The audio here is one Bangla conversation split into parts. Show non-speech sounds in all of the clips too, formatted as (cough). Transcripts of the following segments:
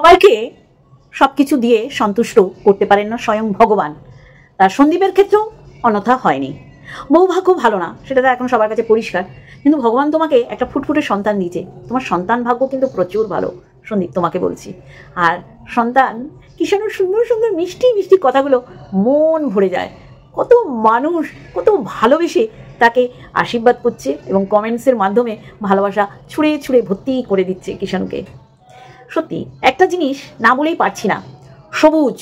সবাইকে সব কিছু দিয়ে সন্তুষ্ট করতে পারেন না স্বয়ং ভগবান তার সন্দীপের ক্ষেত্রেও অন্যথা হয়নি মৌভাগ্য ভালো না সেটা তো এখন সবার কাছে পরিষ্কার কিন্তু ভগবান তোমাকে একটা ফুটফুটে সন্তান দিয়েছে তোমার সন্তান ভাগ্য কিন্তু প্রচুর ভালো সন্দীপ তোমাকে বলছি আর সন্তান কিষাণু সুন্দর সুন্দর মিষ্টি মিষ্টি কথাগুলো মন ভরে যায় কত মানুষ কত ভালোবেসে তাকে আশীর্বাদ করছে এবং কমেন্টসের মাধ্যমে ভালোবাসা ছুঁড়ে ছুঁড়ে ভর্তি করে দিচ্ছে কিষাণুকে সত্যি একটা জিনিস না বলেই পারছি না সবুজ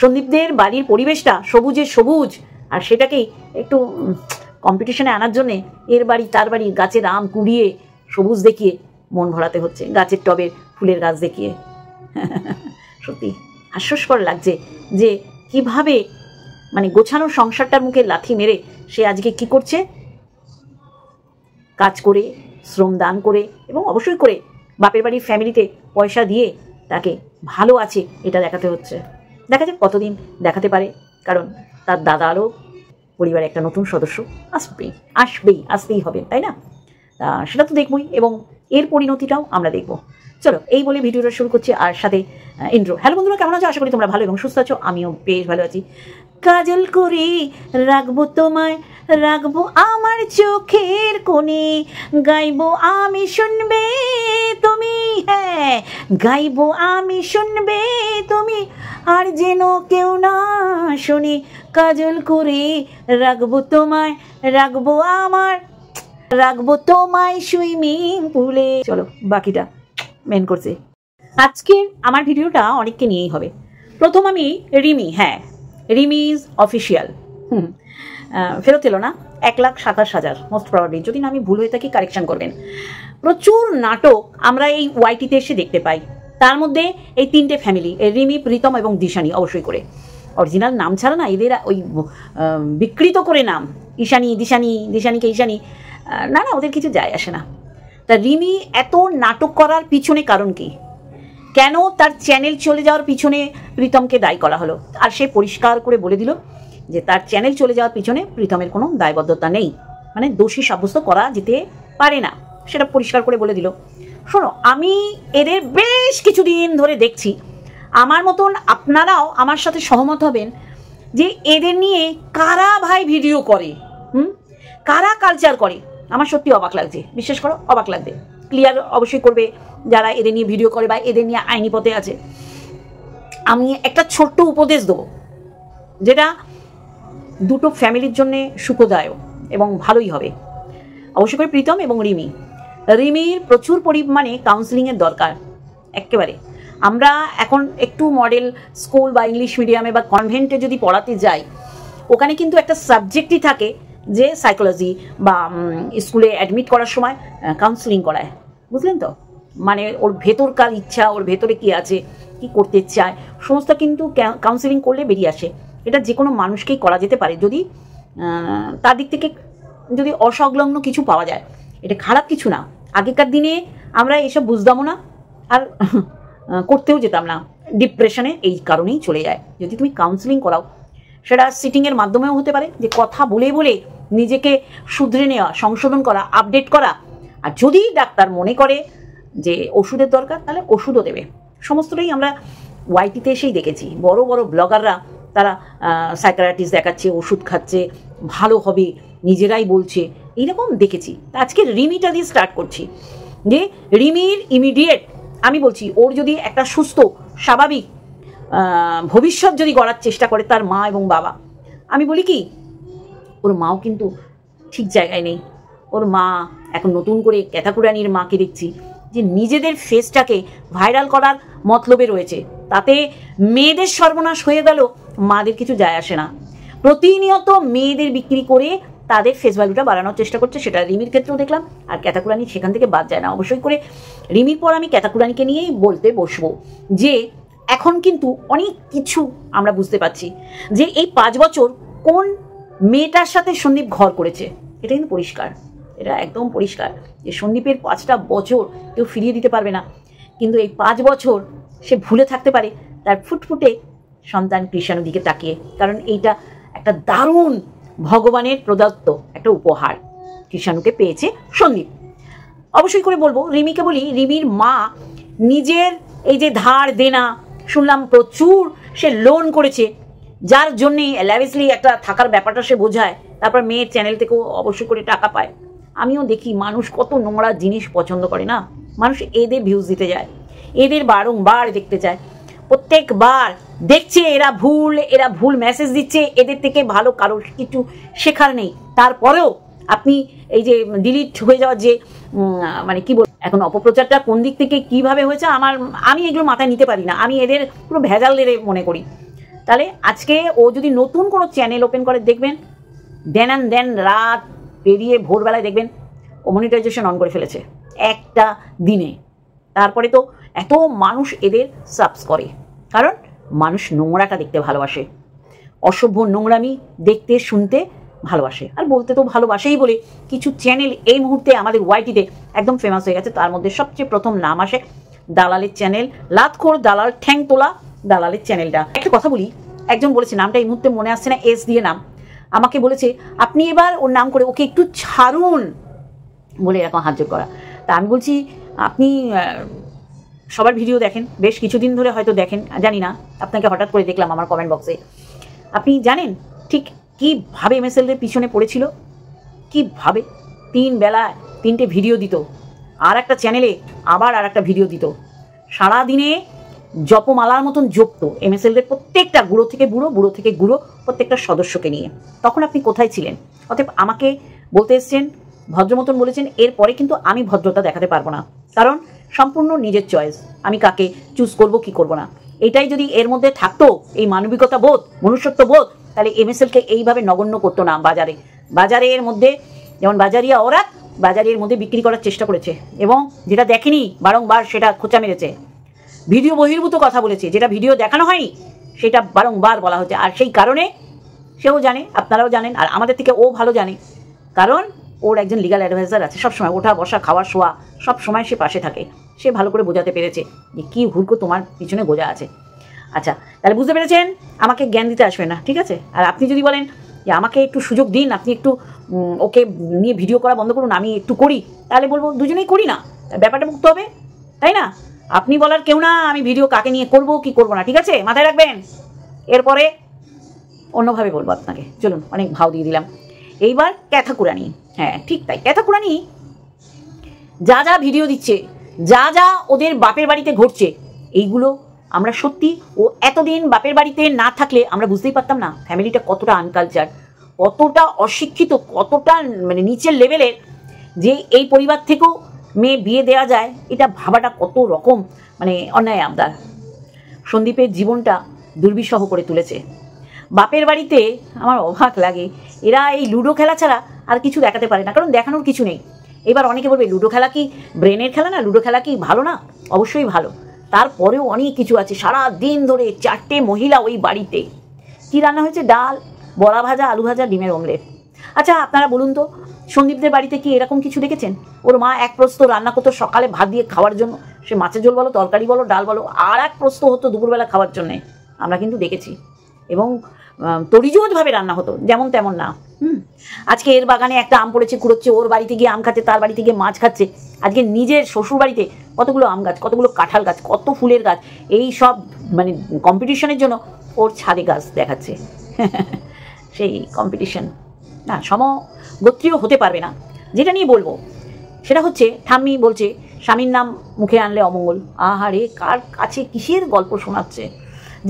সন্দীপদের বাড়ির পরিবেশটা সবুজের সবুজ আর সেটাকেই একটু কম্পিটিশনে আনার জন্যে এর বাড়ি তার বাড়ি গাছের আম কুড়িয়ে সবুজ দেখিয়ে মন ভরাতে হচ্ছে গাছের টবের ফুলের গাছ দেখিয়ে (laughs) সত্যি হাস্যস্কর লাগছে যে কিভাবে মানে গোছানো সংসারটার মুখে লাথি মেরে সে আজকে কি করছে কাজ করে শ্রম দান করে এবং অবশ্যই করে বাপের বাড়ির ফ্যামিলিতে পয়সা দিয়ে তাকে ভালো আছে এটা দেখাতে হচ্ছে দেখা যাক কতদিন দেখাতে পারে কারণ তার দাদা আরও পরিবারে একটা নতুন সদস্য আসবেই আসবেই আসতেই হবে তাই না সেটা তো দেখবই এবং এর পরিণতিটাও আমরা দেখব চলো এই বলে ভিডিওটা শুরু করছি আর সাথে ইন্দ্র হ্যালো বন্ধুরা কেমন আছো আশা করি তোমরা ভালো এবং সুস্থ আছো আমিও বেশ ভালো আছি কাজল করি রাখবো তোমায় রাখবো আমার চোখের কোণে গাইবো আমি শুনবে তুমি হ্যাঁ গাইবো আমি শুনবে তুমি আর যেন কেউ না শুনি কাজল করে রাখবো তোমায় রাখবো আমার রাখবো তোমায় সুইমিং পুলে চলো বাকিটা মেন করছে আজকের আমার ভিডিওটা অনেককে নিয়েই হবে প্রথম আমি রিমি হ্যাঁ রিমি ইজ অফিসিয়াল হুম ফেরত এলো না এক লাখ সাতাশ হাজার মোস্ট প্রবাবলি যদি না আমি ভুল হয়ে থাকি কারেকশন করবেন প্রচুর নাটক আমরা এই ওয়াইটিতে এসে দেখতে পাই তার মধ্যে এই তিনটে ফ্যামিলি রিমি প্রীতম এবং দিশানি অবশ্যই করে অরিজিনাল নাম ছাড়া না এদের ওই বিকৃত করে নাম ঈশানি দিশানি দিশানিকে ঈশানি না না ওদের কিছু যায় আসে না তা রিমি এত নাটক করার পিছনে কারণ কী কেন তার চ্যানেল চলে যাওয়ার পিছনে প্রীতমকে দায়ী করা হলো আর সে পরিষ্কার করে বলে দিল যে তার চ্যানেল চলে যাওয়ার পিছনে প্রীতমের কোনো দায়বদ্ধতা নেই মানে দোষী সাব্যস্ত করা যেতে পারে না সেটা পরিষ্কার করে বলে দিল শোনো আমি এদের বেশ কিছুদিন ধরে দেখছি আমার মতন আপনারাও আমার সাথে সহমত হবেন যে এদের নিয়ে কারা ভাই ভিডিও করে হুম কারা কালচার করে আমার সত্যি অবাক লাগছে বিশ্বাস করো অবাক লাগবে ক্লিয়ার অবশ্যই করবে যারা এদের নিয়ে ভিডিও করে বা এদের নিয়ে আইনি পথে আছে আমি একটা ছোট্ট উপদেশ দেবো যেটা দুটো ফ্যামিলির জন্যে সুখদায়ক এবং ভালোই হবে অবশ্য করে প্রীতম এবং রিমি রিমির প্রচুর পরিমাণে কাউন্সিলিংয়ের দরকার একেবারে আমরা এখন একটু মডেল স্কুল বা ইংলিশ মিডিয়ামে বা কনভেন্টে যদি পড়াতে যাই ওখানে কিন্তু একটা সাবজেক্টই থাকে যে সাইকোলজি বা স্কুলে অ্যাডমিট করার সময় কাউন্সিলিং করায় বুঝলেন তো মানে ওর ভেতরকার ইচ্ছা ওর ভেতরে কি আছে কি করতে চায় সমস্ত কিন্তু কাউন্সিলিং করলে বেরিয়ে আসে এটা যে কোনো মানুষকেই করা যেতে পারে যদি তার দিক থেকে যদি অসংলগ্ন কিছু পাওয়া যায় এটা খারাপ কিছু না আগেকার দিনে আমরা এসব বুঝতামও না আর (laughs) করতেও যেতাম না ডিপ্রেশনে এই কারণেই চলে যায় যদি তুমি কাউন্সিলিং করাও সেটা সিটিংয়ের মাধ্যমেও হতে পারে যে কথা বলে বলে নিজেকে শুধরে নেওয়া সংশোধন করা আপডেট করা আর যদি ডাক্তার মনে করে যে ওষুধের দরকার তাহলে ওষুধও দেবে সমস্তটাই আমরা ওয়াইটিতে এসেই দেখেছি বড় বড় ব্লগাররা তারা সাইকারাটিস্ট দেখাচ্ছে ওষুধ খাচ্ছে ভালো হবে নিজেরাই বলছে এইরকম দেখেছি আজকে রিমিটা দিয়ে স্টার্ট করছি যে রিমির ইমিডিয়েট আমি বলছি ওর যদি একটা সুস্থ স্বাভাবিক ভবিষ্যৎ যদি গড়ার চেষ্টা করে তার মা এবং বাবা আমি বলি কি ওর মাও কিন্তু ঠিক জায়গায় নেই ওর মা এখন নতুন করে ক্যাথাকুরানির মাকে দেখছি যে নিজেদের ফেসটাকে ভাইরাল করার মতলবে রয়েছে তাতে মেয়েদের সর্বনাশ হয়ে গেল মাদের কিছু যায় আসে না প্রতিনিয়ত মেয়েদের বিক্রি করে তাদের ফেস ভ্যালুটা বাড়ানোর চেষ্টা করছে সেটা রিমির ক্ষেত্রেও দেখলাম আর ক্যাথাকুরানি সেখান থেকে বাদ যায় না অবশ্যই করে রিমির পর আমি ক্যাথাকুরানিকে নিয়েই বলতে বসবো যে এখন কিন্তু অনেক কিছু আমরা বুঝতে পারছি যে এই পাঁচ বছর কোন মেয়েটার সাথে সন্দীপ ঘর করেছে এটা কিন্তু পরিষ্কার এটা একদম পরিষ্কার যে সন্দীপের পাঁচটা বছর কেউ ফিরিয়ে দিতে পারবে না কিন্তু এই পাঁচ বছর সে ভুলে থাকতে পারে তার ফুটফুটে সন্তান কৃষাণুর দিকে তাকিয়ে কারণ এইটা একটা দারুণ ভগবানের প্রদত্ত একটা উপহার কৃষাণুকে পেয়েছে সন্দীপ অবশ্যই করে বলবো রিমিকে বলি রিমির মা নিজের এই যে ধার দেনা শুনলাম প্রচুর সে লোন করেছে যার জন্যে ল্যাভিসলি একটা থাকার ব্যাপারটা সে বোঝায় তারপর মেয়ের চ্যানেল থেকেও অবশ্য করে টাকা পায় আমিও দেখি মানুষ কত নোংরা জিনিস পছন্দ করে না মানুষ এদের ভিউজ দিতে যায় এদের বারংবার দেখতে চায় প্রত্যেকবার দেখছে এরা ভুল এরা ভুল মেসেজ দিচ্ছে এদের থেকে ভালো কারোর কিছু শেখার নেই তারপরেও আপনি এই যে ডিলিট হয়ে যাওয়ার যে মানে কি বল এখন অপপ্রচারটা কোন দিক থেকে কিভাবে হয়েছে আমার আমি এগুলো মাথায় নিতে পারি না আমি এদের পুরো ভেজাল মনে করি তাহলে আজকে ও যদি নতুন কোনো চ্যানেল ওপেন করে দেখবেন দেন অ্যান্ড দেন রাত পেরিয়ে ভোরবেলায় দেখবেন ও মনিটাইজেশন অন করে ফেলেছে একটা দিনে তারপরে তো এত মানুষ এদের সাবস করে কারণ মানুষ নোংরাটা দেখতে ভালোবাসে অসভ্য নোংরামি দেখতে শুনতে ভালোবাসে আর বলতে তো ভালোবাসেই বলে কিছু চ্যানেল এই মুহূর্তে আমাদের ওয়াইটিতে একদম ফেমাস হয়ে গেছে তার মধ্যে সবচেয়ে প্রথম নাম আসে দালালের চ্যানেল লাতখোর দালাল ঠ্যাং তোলা দালালের চ্যানেলটা একটা কথা বলি একজন বলেছে নামটা এই মুহূর্তে মনে আসছে না এস দিয়ে নাম আমাকে বলেছে আপনি এবার ওর নাম করে ওকে একটু ছাড়ুন বলে এরকম হাত করা তা আমি বলছি আপনি সবার ভিডিও দেখেন বেশ কিছুদিন ধরে হয়তো দেখেন জানি না আপনাকে হঠাৎ করে দেখলাম আমার কমেন্ট বক্সে আপনি জানেন ঠিক কীভাবে এমএসএলদের পিছনে পড়েছিল কীভাবে তিন বেলা তিনটে ভিডিও দিত আর একটা চ্যানেলে আবার আর একটা ভিডিও দিত সারাদিনে জপমালার মতন জপত এমএসএলদের প্রত্যেকটা গুঁড়ো থেকে বুড়ো বুড়ো থেকে গুঁড়ো প্রত্যেকটা সদস্যকে নিয়ে তখন আপনি কোথায় ছিলেন অতএব আমাকে বলতে এসছেন ভদ্র মতন বলেছেন এরপরে কিন্তু আমি ভদ্রতা দেখাতে পারবো না কারণ সম্পূর্ণ নিজের চয়েস আমি কাকে চুজ করব কি করব না এটাই যদি এর মধ্যে থাকতো এই মানবিকতা বোধ মনুষ্যত্ব বোধ তাহলে এলকে এইভাবে নগণ্য করতো না বাজারে বাজারে এর মধ্যে যেমন বাজারিয়া ওরা বাজারের মধ্যে বিক্রি করার চেষ্টা করেছে এবং যেটা দেখেনি বারংবার সেটা খোঁচা মেরেছে ভিডিও বহির্ভূত কথা বলেছে যেটা ভিডিও দেখানো হয়নি সেটা বারংবার বলা হচ্ছে আর সেই কারণে সেও জানে আপনারাও জানেন আর আমাদের থেকে ও ভালো জানে কারণ ওর একজন লিগাল অ্যাডভাইজার আছে সবসময় ওঠা বসা খাওয়া শোয়া সব সময় সে পাশে থাকে সে ভালো করে বোঝাতে পেরেছে যে কী হুড়কো তোমার পিছনে গোজা আছে আচ্ছা তাহলে বুঝতে পেরেছেন আমাকে জ্ঞান দিতে আসবে না ঠিক আছে আর আপনি যদি বলেন যে আমাকে একটু সুযোগ দিন আপনি একটু ওকে নিয়ে ভিডিও করা বন্ধ করুন আমি একটু করি তাহলে বলবো দুজনেই করি না ব্যাপারটা মুক্ত হবে তাই না আপনি বলার কেউ না আমি ভিডিও কাকে নিয়ে করব কি করব না ঠিক আছে মাথায় রাখবেন এরপরে অন্যভাবে বলবো আপনাকে চলুন অনেক ভাও দিয়ে দিলাম এইবার ক্যাথা কুরানি হ্যাঁ ঠিক তাই ক্যাথা কুরানি যা যা ভিডিও দিচ্ছে যা যা ওদের বাপের বাড়িতে ঘটছে এইগুলো আমরা সত্যি ও এতদিন বাপের বাড়িতে না থাকলে আমরা বুঝতেই পারতাম না ফ্যামিলিটা কতটা আনকালচার কতটা অশিক্ষিত কতটা মানে নিচের লেভেলের যে এই পরিবার থেকেও মেয়ে বিয়ে দেওয়া যায় এটা ভাবাটা কত রকম মানে অন্যায় আবদার সন্দীপের জীবনটা দুর্বিষহ করে তুলেছে বাপের বাড়িতে আমার অবাক লাগে এরা এই লুডো খেলা ছাড়া আর কিছু দেখাতে পারে না কারণ দেখানোর কিছু নেই এবার অনেকে বলবে লুডো খেলা কি ব্রেনের খেলা না লুডো খেলা কি ভালো না অবশ্যই ভালো তারপরেও অনেক কিছু আছে সারা দিন ধরে চারটে মহিলা ওই বাড়িতে কী রান্না হয়েছে ডাল বড়া ভাজা আলু ভাজা ডিমের অমলেট আচ্ছা আপনারা বলুন তো সন্দীপদের বাড়িতে কি এরকম কিছু দেখেছেন ওর মা এক প্রস্ত রান্না করতো সকালে ভাত দিয়ে খাওয়ার জন্য সে মাছের ঝোল বলো তরকারি বলো ডাল বলো আর এক প্রস্ত হতো দুপুরবেলা খাওয়ার জন্যে আমরা কিন্তু দেখেছি এবং তরিজোঁজভাবে রান্না হতো যেমন তেমন না হুম আজকে এর বাগানে একটা আম পড়েছে কুড়োচ্ছে ওর বাড়িতে গিয়ে আম খাচ্ছে তার বাড়িতে গিয়ে মাছ খাচ্ছে আজকে নিজের শ্বশুর বাড়িতে কতগুলো আম গাছ কতগুলো কাঁঠাল গাছ কত ফুলের গাছ এই সব মানে কম্পিটিশনের জন্য ওর ছাদে গাছ দেখাচ্ছে (laughs) সেই কম্পিটিশন না সম গোত্রীয় হতে পারবে না যেটা নিয়ে বলবো সেটা হচ্ছে ঠাম্মি বলছে স্বামীর নাম মুখে আনলে অমঙ্গল আহারে কার কাছে কিসের গল্প শোনাচ্ছে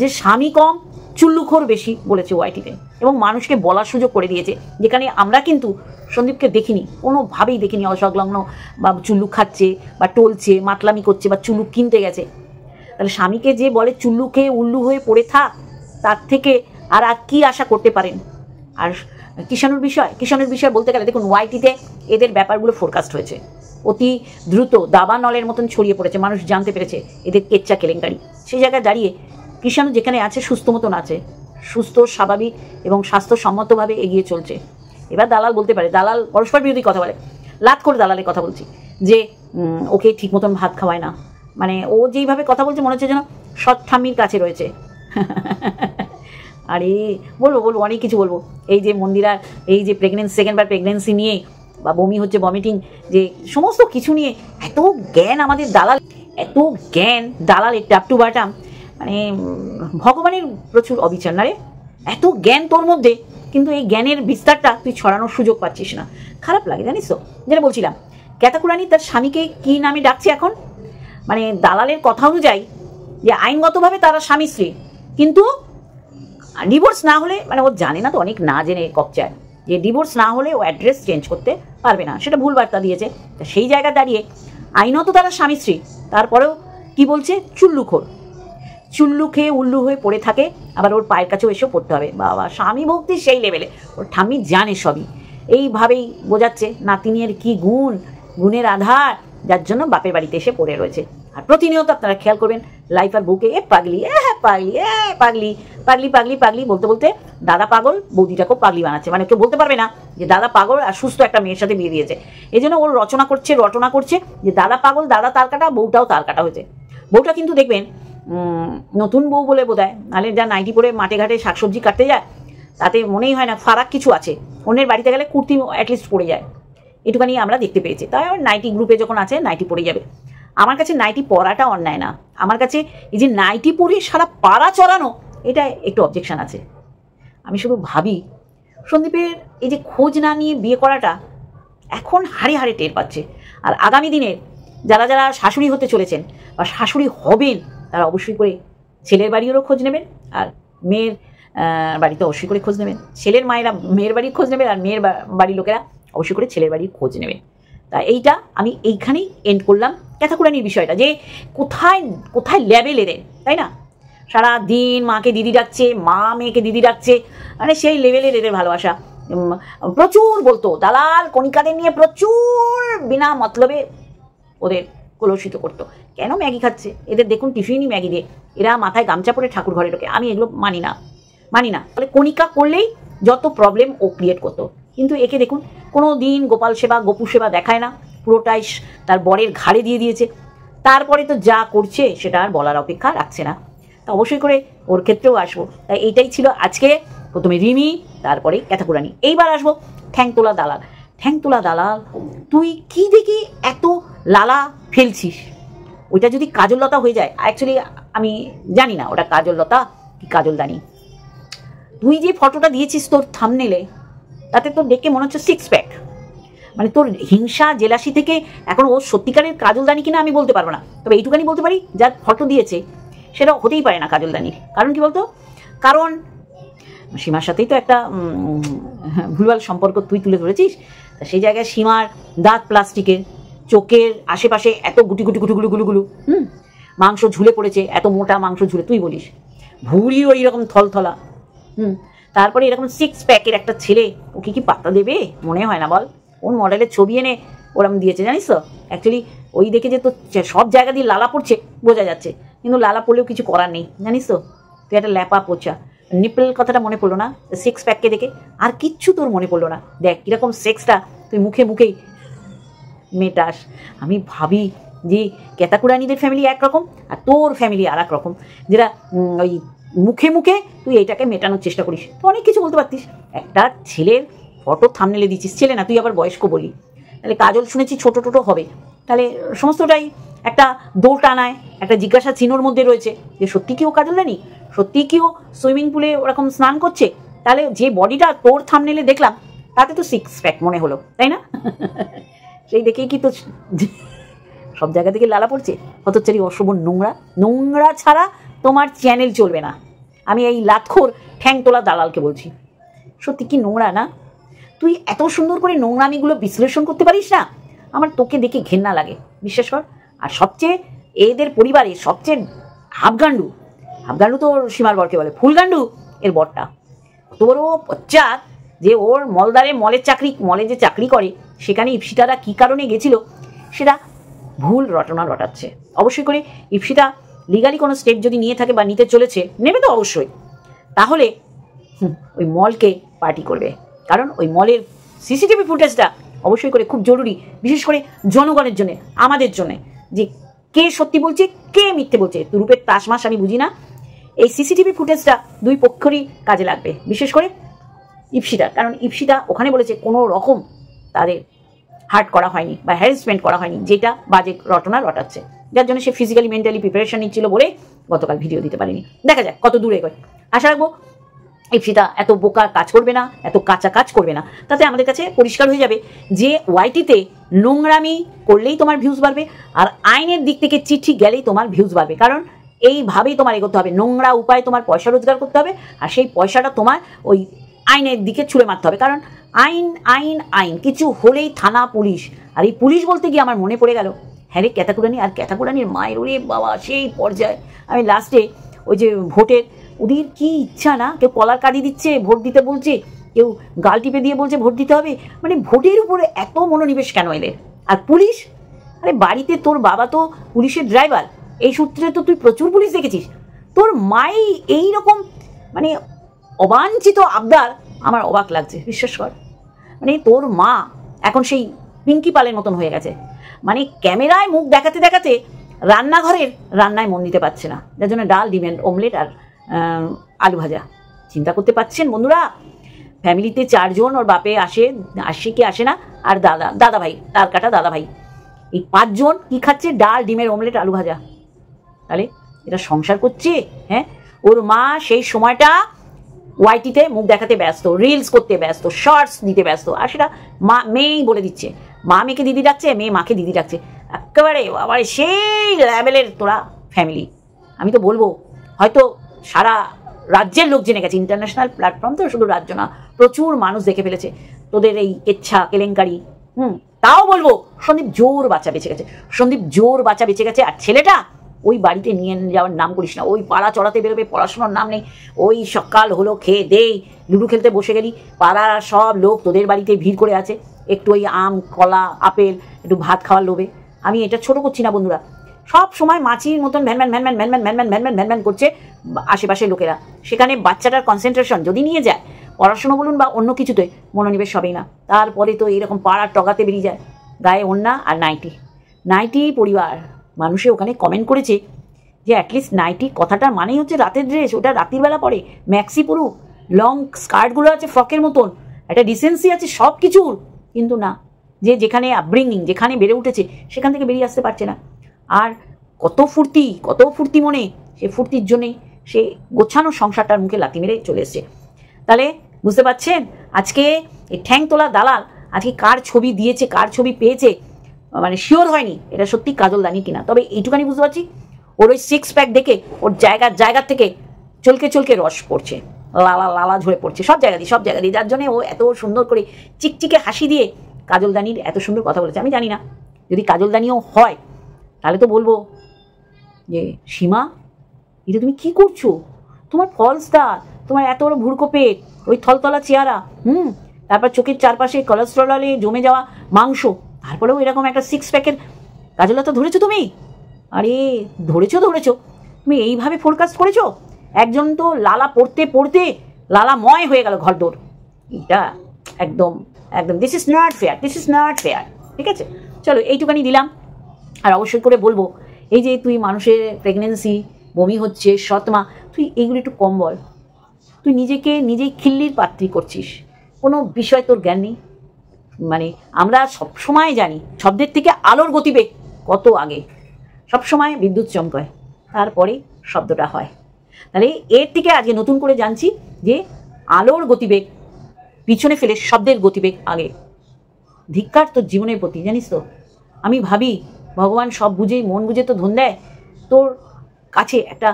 যে স্বামী কম চুল্লুখর বেশি বলেছে ওয়াইটিতে এবং মানুষকে বলার সুযোগ করে দিয়েছে যেখানে আমরা কিন্তু সন্দীপকে দেখিনি কোনোভাবেই দেখিনি অসংলগ্ন বা চুল্লুক খাচ্ছে বা টলছে মাতলামি করছে বা চুল্লুক কিনতে গেছে তাহলে স্বামীকে যে বলে চুল্লু খেয়ে উল্লু হয়ে পড়ে থাক তার থেকে আর আর কী আশা করতে পারেন আর কিষাণুর বিষয় কিষাণুর বিষয় বলতে গেলে দেখুন ওয়াইটিতে এদের ব্যাপারগুলো ফোরকাস্ট হয়েছে অতি দ্রুত দাবা নলের মতন ছড়িয়ে পড়েছে মানুষ জানতে পেরেছে এদের কেচ্চা কেলেঙ্কারি সেই জায়গায় দাঁড়িয়ে কৃষাণু যেখানে আছে সুস্থ মতন আছে সুস্থ স্বাভাবিক এবং স্বাস্থ্যসম্মতভাবে এগিয়ে চলছে এবার দালাল বলতে পারে দালাল পরস্পর বিরোধী কথা বলে লাত করে দালালের কথা বলছি যে ওকে ঠিক মতন ভাত খাওয়ায় না মানে ও যেইভাবে কথা বলছে মনে হচ্ছে যেন সৎ ঠাম্মির কাছে রয়েছে আরে বলবো বলবো অনেক কিছু বলবো এই যে মন্দিরার এই যে প্রেগনেন্সি সেকেন্ডবার প্রেগনেন্সি নিয়ে বা বমি হচ্ছে বমিটিং যে সমস্ত কিছু নিয়ে এত জ্ঞান আমাদের দালাল এত জ্ঞান দালাল টাপ টু বাটাম মানে ভগবানের প্রচুর অবিচার না রে এত জ্ঞান তোর মধ্যে কিন্তু এই জ্ঞানের বিস্তারটা তুই ছড়ানোর সুযোগ পাচ্ছিস না খারাপ লাগে জানিস তো যেটা বলছিলাম ক্যাতাকুরানি তার স্বামীকে কী নামে ডাকছে এখন মানে দালালের কথা অনুযায়ী যে আইনগতভাবে তারা স্বামী স্ত্রী কিন্তু ডিভোর্স না হলে মানে ও জানে না তো অনেক না জেনে কপচায় যে ডিভোর্স না হলে ও অ্যাড্রেস চেঞ্জ করতে পারবে না সেটা ভুল বার্তা দিয়েছে তা সেই জায়গায় দাঁড়িয়ে আইনত তারা স্বামী স্ত্রী তারপরেও কি বলছে চুল্লুখোর চুল্লু খেয়ে উল্লু হয়ে পড়ে থাকে আবার ওর পায়ের কাছেও এসেও পড়তে হবে বাবা স্বামী ভক্তি সেই লেভেলে ওর ঠাম্মি জানে সবই এইভাবেই বোঝাচ্ছে নাতিনের কি গুণ গুণের আধার যার জন্য বাপের বাড়িতে এসে পড়ে রয়েছে আর প্রতিনিয়ত আপনারা খেয়াল করবেন লাইফ আর বুকে এ পাগলি এ হ্যাঁ পাগলি এ পাগলি পাগলি পাগলি পাগলি বলতে বলতে দাদা পাগল বৌদিটাকেও পাগলি বানাচ্ছে মানে কেউ বলতে পারবে না যে দাদা পাগল আর সুস্থ একটা মেয়ের সাথে বিয়ে দিয়েছে এই জন্য ওর রচনা করছে রটনা করছে যে দাদা পাগল দাদা তার কাটা বউটাও তার কাটা হয়েছে বউটা কিন্তু দেখবেন নতুন বউ বলে বোধ নাহলে যা নাইটি পরে মাঠে ঘাটে শাকসবজি কাটতে যায় তাতে মনেই হয় না ফারাক কিছু আছে অন্যের বাড়িতে গেলে কুর্তি অ্যাটলিস্ট পড়ে যায় এটুখানি আমরা দেখতে পেয়েছি তাই আমার নাইটি গ্রুপে যখন আছে নাইটি পড়ে যাবে আমার কাছে নাইটি পরাটা অন্যায় না আমার কাছে এই যে নাইটি পরে সারা পাড়া চড়ানো এটা একটু অবজেকশান আছে আমি শুধু ভাবি সন্দীপের এই যে খোঁজ না নিয়ে বিয়ে করাটা এখন হাড়ে হাড়ে টের পাচ্ছে আর আগামী দিনে যারা যারা শাশুড়ি হতে চলেছেন বা শাশুড়ি হবেন তারা অবশ্যই করে ছেলের বাড়িরও খোঁজ নেবেন আর মেয়ের বাড়িতে অবশ্যই করে খোঁজ নেবেন ছেলের মায়েরা মেয়ের বাড়ির খোঁজ নেবেন আর মেয়ের বাড়ির লোকেরা অবশ্যই করে ছেলের বাড়ির খোঁজ নেবেন তা এইটা আমি এইখানেই এন্ড করলাম ক্যাথাকুরানির বিষয়টা যে কোথায় কোথায় লেভেল এদের তাই না সারা দিন মাকে দিদি ডাকছে মা মেয়েকে দিদি ডাকছে মানে সেই লেভেলের এদের ভালোবাসা প্রচুর বলতো দালাল কণিকাদের নিয়ে প্রচুর বিনা মতলবে ওদের কলুষিত করতো কেন ম্যাগি খাচ্ছে এদের দেখুন টিফিনই ম্যাগি দিয়ে এরা মাথায় গামছা পরে ঠাকুর ঘরে ঢোকে আমি এগুলো মানি না মানি না তাহলে কণিকা করলেই যত প্রবলেম ও ক্রিয়েট করতো কিন্তু একে দেখুন কোনো দিন গোপাল সেবা গোপু সেবা দেখায় না পুরোটাই তার বরের ঘাড়ে দিয়ে দিয়েছে তারপরে তো যা করছে সেটা আর বলার অপেক্ষা রাখছে না তা অবশ্যই করে ওর ক্ষেত্রেও আসবো তাই এইটাই ছিল আজকে প্রথমে রিমি তারপরে ক্যাথাকুরানি এইবার আসবো ঠ্যাংতোলা দালাল ঠ্যাংতোলা দালাল তুই কি দেখি এত লালা ফেলছিস ওইটা যদি কাজললতা হয়ে যায় অ্যাকচুয়ালি আমি জানি না ওটা কাজললতা কি কাজলদানি তুই যে ফটোটা দিয়েছিস তোর থামনেলে তাতে তোর দেখে মনে হচ্ছে সিক্স প্যাক মানে তোর হিংসা জেলাসি থেকে এখন ও সত্যিকারের কাজলদানি কিনা আমি বলতে পারবো না তবে এইটুকানি বলতে পারি যার ফটো দিয়েছে সেটা হতেই পারে না কাজলদানির কারণ কি বলতো কারণ সীমার সাথেই তো একটা ভুলভাল সম্পর্ক তুই তুলে ধরেছিস তা সেই জায়গায় সীমার দাঁত প্লাস্টিকের চোখের আশেপাশে এত গুটি গুটি গুটি গুলো গুলো গুলো হুম মাংস ঝুলে পড়েছে এত মোটা মাংস ঝুলে তুই বলিস ভুঁড়িও এইরকম থলথলা হুম তারপরে এরকম সিক্স প্যাকের একটা ছেলে ওকে কি পাত্তা দেবে মনে হয় না বল ওর মডেলের ছবি এনে ওরম দিয়েছে জানিস তো অ্যাকচুয়ালি ওই দেখে যে তো সব জায়গা দিয়ে লালা পড়ছে বোঝা যাচ্ছে কিন্তু লালা পড়লেও কিছু করার নেই জানিস তো তুই একটা ল্যাপা পোচা নিপল কথাটা মনে পড়লো না সিক্স প্যাককে দেখে আর কিচ্ছু তোর মনে পড়লো না দেখ কীরকম সেক্সটা তুই মুখে মুখেই মেটাস আমি ভাবি যে কেতাকুরানিদের ফ্যামিলি একরকম আর তোর ফ্যামিলি আর রকম যেটা ওই মুখে মুখে তুই এটাকে মেটানোর চেষ্টা করিস তুই অনেক কিছু বলতে পারতিস একটা ছেলের ফটো থামনেলে দিচ্ছিস ছেলে না তুই আবার বয়স্ক বলি তাহলে কাজল শুনেছি ছোটো টোটো হবে তাহলে সমস্তটাই একটা দৌড় টানায় একটা জিজ্ঞাসা চিনোর মধ্যে রয়েছে যে সত্যি কি ও কাজল জানি সত্যি কি ও সুইমিং পুলে ওরকম স্নান করছে তাহলে যে বডিটা তোর থামনেলে দেখলাম তাতে তো সিক্স প্যাক মনে হলো তাই না সেই দেখেই কি তো সব জায়গা থেকে লালা পড়ছে চারি অশোভন নোংরা নোংরা ছাড়া তোমার চ্যানেল চলবে না আমি এই লাতখোর তোলা দালালকে বলছি সত্যি কি নোংরা না তুই এত সুন্দর করে নোংরামিগুলো বিশ্লেষণ করতে পারিস না আমার তোকে দেখে ঘেন্না লাগে বিশ্বাস কর আর সবচেয়ে এদের পরিবারে সবচেয়ে হাফগান্ডু হাফগান্ডু তো সীমার বরকে বলে ফুলগান্ডু এর বরটা কত বড় পচ্চাত যে ওর মলদারে মলের চাকরি মলে যে চাকরি করে সেখানে ইপসিতারা কী কারণে গেছিল সেটা ভুল রটনা রটাচ্ছে অবশ্যই করে ইপসিতা লিগালি কোনো স্টেপ যদি নিয়ে থাকে বা নিতে চলেছে নেবে তো অবশ্যই তাহলে ওই মলকে পার্টি করবে কারণ ওই মলের সিসিটিভি ফুটেজটা অবশ্যই করে খুব জরুরি বিশেষ করে জনগণের জন্য আমাদের জন্য যে কে সত্যি বলছে কে মিথ্যে বলছে রূপের তাসমাস আমি বুঝি না এই সিসিটিভি ফুটেজটা দুই পক্ষেরই কাজে লাগবে বিশেষ করে ইপসিটা কারণ ইপসিটা ওখানে বলেছে কোনো রকম তাদের হার্ট করা হয়নি বা হ্যারাসমেন্ট করা হয়নি যেটা বাজে রটনা রটাচ্ছে যার জন্য সে ফিজিক্যালি মেন্টালি প্রিপারেশন নিচ্ছিল বলে গতকাল ভিডিও দিতে পারেনি দেখা যাক কত দূরে এগোয় আশা রাখবো ইপসিতা এত বোকা কাজ করবে না এত কাঁচা কাজ করবে না তাতে আমাদের কাছে পরিষ্কার হয়ে যাবে যে ওয়াইটিতে নোংরামি করলেই তোমার ভিউজ বাড়বে আর আইনের দিক থেকে চিঠি গেলেই তোমার ভিউজ বাড়বে কারণ এইভাবেই তোমার এগোতে হবে নোংরা উপায় তোমার পয়সা রোজগার করতে হবে আর সেই পয়সাটা তোমার ওই আইনের দিকে ছুড়ে মারতে হবে কারণ আইন আইন আইন কিছু হলেই থানা পুলিশ আর এই পুলিশ বলতে গিয়ে আমার মনে পড়ে গেল হ্যাঁ রে ক্যাথাকুরানি আর ক্যাথাকুরানির মায়ের ওরে বাবা সেই পর্যায়ে আমি লাস্টে ওই যে ভোটের ওদের কি ইচ্ছা না কেউ কলার কাটি দিচ্ছে ভোট দিতে বলছে কেউ গাল টিপে দিয়ে বলছে ভোট দিতে হবে মানে ভোটের উপরে এত মনোনিবেশ কেন এদের আর পুলিশ আরে বাড়িতে তোর বাবা তো পুলিশের ড্রাইভার এই সূত্রে তো তুই প্রচুর পুলিশ দেখেছিস তোর মাই এই রকম মানে অবাঞ্ছিত আবদার আমার অবাক লাগছে বিশ্বাস কর মানে তোর মা এখন সেই পিঙ্কি পালের মতন হয়ে গেছে মানে ক্যামেরায় মুখ দেখাতে দেখাতে রান্নাঘরের রান্নায় মন দিতে পারছে না যার জন্য ডাল ডিমের অমলেট আর আলু ভাজা চিন্তা করতে পারছেন বন্ধুরা ফ্যামিলিতে চারজন ওর বাপে আসে আসে কি আসে না আর দাদা দাদা ভাই তার কাটা দাদা ভাই এই পাঁচজন কী খাচ্ছে ডাল ডিমের অমলেট আলু ভাজা তাহলে এটা সংসার করছে হ্যাঁ ওর মা সেই সময়টা ওয়াইটিতে মুখ দেখাতে ব্যস্ত রিলস করতে ব্যস্ত শর্টস দিতে ব্যস্ত আর সেটা মা মেয়েই বলে দিচ্ছে মা মেয়েকে দিদি ডাকছে মেয়ে মাকে দিদি ডাকছে একেবারে আবার সেই লেভেলের তোরা ফ্যামিলি আমি তো বলবো হয়তো সারা রাজ্যের লোক জেনে গেছে ইন্টারন্যাশনাল প্ল্যাটফর্ম তো শুধু রাজ্য না প্রচুর মানুষ দেখে ফেলেছে তোদের এই ইচ্ছা কেলেঙ্কারি হুম তাও বলবো সন্দীপ জোর বাচ্চা বেঁচে গেছে সন্দীপ জোর বাচ্চা বেঁচে গেছে আর ছেলেটা ওই বাড়িতে নিয়ে যাওয়ার নাম করিস না ওই পাড়া চড়াতে বেরোবে পড়াশোনার নাম নেই ওই সকাল হলো খেয়ে দেই লুডু খেলতে বসে গেলি পাড়ার সব লোক তোদের বাড়িতে ভিড় করে আছে একটু ওই আম কলা আপেল একটু ভাত খাওয়ার লোভে আমি এটা ছোট করছি না বন্ধুরা সব সময় মাছির মতন ভ্যানম্যান ভ্যানম্যান ভ্যানম্যান ভ্যানম্যান ভ্যানম্যান ভ্যানম্যান করছে আশেপাশের লোকেরা সেখানে বাচ্চাটার কনসেন্ট্রেশন যদি নিয়ে যায় পড়াশুনো বলুন বা অন্য কিছুতে মনোনিবেশ হবেই না তারপরে তো এরকম পাড়ার টগাতে বেরিয়ে যায় গায়ে ওন্না আর নাইটি নাইটি পরিবার মানুষে ওখানে কমেন্ট করেছে যে অ্যাটলিস্ট নাইটি কথাটা মানেই হচ্ছে রাতের ড্রেস ওটা রাতের বেলা পরে ম্যাক্সি পুরু লং স্কার্টগুলো আছে ফ্রকের মতন একটা ডিসেন্সি আছে সব কিছুর কিন্তু না যে যেখানে আপব্রিঙ্গিং যেখানে বেড়ে উঠেছে সেখান থেকে বেরিয়ে আসতে পারছে না আর কত ফুর্তি কত ফুর্তি মনে সে ফুর্তির জন্যে সে গোছানো সংসারটার মুখে লাথি মেরে চলে এসছে তাহলে বুঝতে পারছেন আজকে এই ঠ্যাং তোলা দালাল আজকে কার ছবি দিয়েছে কার ছবি পেয়েছে মানে শিওর হয়নি এটা সত্যি কাজল দানি কিনা তবে এইটুখানি বুঝতে পারছি ওর ওই সিক্স প্যাক দেখে ওর জায়গার জায়গার থেকে চলকে চলকে রস পড়ছে লালা লালা ঝরে পড়ছে সব জায়গা দিয়ে সব জায়গা দিয়ে যার জন্যে ও এত সুন্দর করে চিকচিকে হাসি দিয়ে কাজলদানির এত সুন্দর কথা বলেছে আমি জানি না যদি কাজলদানিও হয় তাহলে তো বলবো যে সীমা এটা তুমি কি করছো তোমার ফলস তোমার এত বড় ভুড়কো পেট ওই থলতলা চেহারা হুম তারপর চোখের চারপাশে কোলেস্ট্রলে জমে যাওয়া মাংস তারপরেও এরকম একটা সিক্স প্যাকের কাজলা তো ধরেছো তুমি আরে ধরেছো ধরেছো তুমি এইভাবে ফোরকাস্ট করেছো একজন তো লালা পড়তে পড়তে লালাময় হয়ে গেল ঘর ঘরদোর এটা একদম একদম this is not fair this is not fair ঠিক আছে চলো এইটুকানি দিলাম আর অবশ্যই করে বলবো এই যে তুই মানুষের প্রেগনেন্সি বমি হচ্ছে সৎমা তুই এইগুলো একটু কম বল তুই নিজেকে নিজেই খিল্লির পাত্রী করছিস কোনো বিষয় তোর জ্ঞান নেই মানে আমরা সব সময় জানি শব্দের থেকে আলোর গতিবেগ কত আগে সব সময় বিদ্যুৎ চমকায় তারপরে শব্দটা হয় তাহলে এর থেকে আজকে নতুন করে জানছি যে আলোর গতিবেগ পিছনে ফেলে শব্দের গতিবেগ আগে ধিক্কার তোর জীবনের প্রতি জানিস তো আমি ভাবি ভগবান সব বুঝেই মন বুঝে তো ধন দেয় তোর কাছে একটা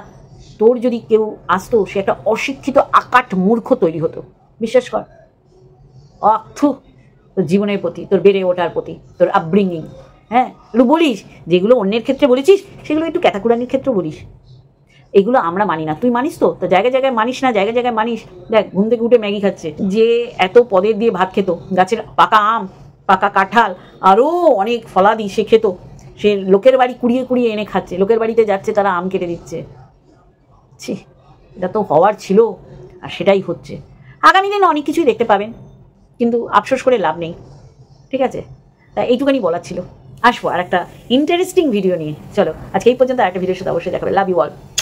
তোর যদি কেউ আসতো সে একটা অশিক্ষিত আকাট মূর্খ তৈরি হতো বিশ্বাস কর অথু তোর জীবনের প্রতি তোর বেড়ে ওঠার প্রতি তোর আপব্রিঙ্গিং হ্যাঁ একটু বলিস যেগুলো অন্যের ক্ষেত্রে বলেছিস সেগুলো একটু ক্যাথাকুরানির ক্ষেত্রে বলিস এগুলো আমরা মানি না তুই মানিস তো তো জায়গায় জায়গায় মানিস না জায়গায় জায়গায় মানিস দেখ ঘুম থেকে উঠে ম্যাগি খাচ্ছে যে এত পদের দিয়ে ভাত খেত গাছের পাকা আম পাকা কাঁঠাল আরও অনেক ফলাদি সে খেত সে লোকের বাড়ি কুড়িয়ে কুড়িয়ে এনে খাচ্ছে লোকের বাড়িতে যাচ্ছে তারা আম কেটে দিচ্ছে ছি এটা তো হওয়ার ছিল আর সেটাই হচ্ছে আগামী দিনে অনেক কিছুই দেখতে পাবেন কিন্তু আফসোস করে লাভ নেই ঠিক আছে তা এইটুকানি বলার ছিল আসবো আর একটা ইন্টারেস্টিং ভিডিও নিয়ে চলো আজকে এই পর্যন্ত আর একটা ভিডিওর সাথে অবশ্যই দেখাবে লাভ ইউ অল